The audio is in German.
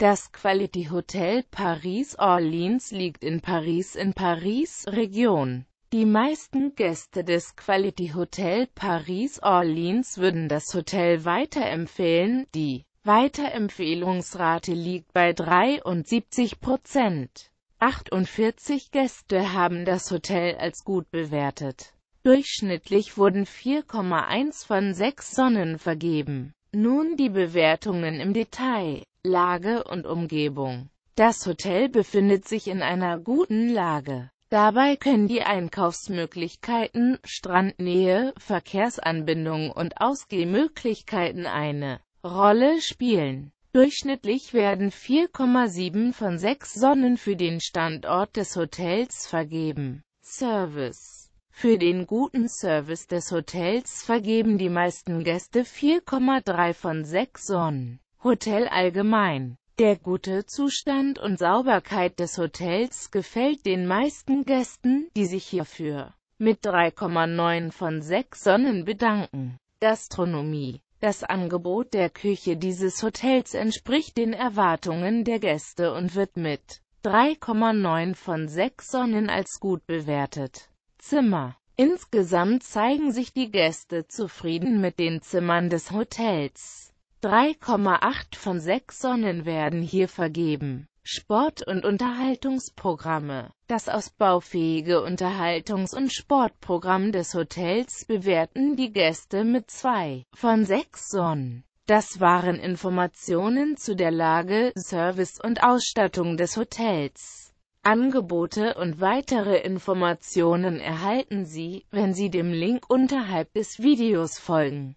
Das Quality Hotel Paris Orleans liegt in Paris in Paris, Region. Die meisten Gäste des Quality Hotel Paris Orleans würden das Hotel weiterempfehlen, die Weiterempfehlungsrate liegt bei 73 Prozent. 48 Gäste haben das Hotel als gut bewertet. Durchschnittlich wurden 4,1 von 6 Sonnen vergeben. Nun die Bewertungen im Detail. Lage und Umgebung. Das Hotel befindet sich in einer guten Lage. Dabei können die Einkaufsmöglichkeiten, Strandnähe, Verkehrsanbindung und Ausgehmöglichkeiten eine Rolle spielen. Durchschnittlich werden 4,7 von 6 Sonnen für den Standort des Hotels vergeben. Service Für den guten Service des Hotels vergeben die meisten Gäste 4,3 von 6 Sonnen. Hotel allgemein. Der gute Zustand und Sauberkeit des Hotels gefällt den meisten Gästen, die sich hierfür mit 3,9 von 6 Sonnen bedanken. Gastronomie Das Angebot der Küche dieses Hotels entspricht den Erwartungen der Gäste und wird mit 3,9 von 6 Sonnen als gut bewertet. Zimmer Insgesamt zeigen sich die Gäste zufrieden mit den Zimmern des Hotels. 3,8 von 6 Sonnen werden hier vergeben. Sport- und Unterhaltungsprogramme. Das ausbaufähige Unterhaltungs- und Sportprogramm des Hotels bewerten die Gäste mit 2 von 6 Sonnen. Das waren Informationen zu der Lage, Service und Ausstattung des Hotels. Angebote und weitere Informationen erhalten Sie, wenn Sie dem Link unterhalb des Videos folgen.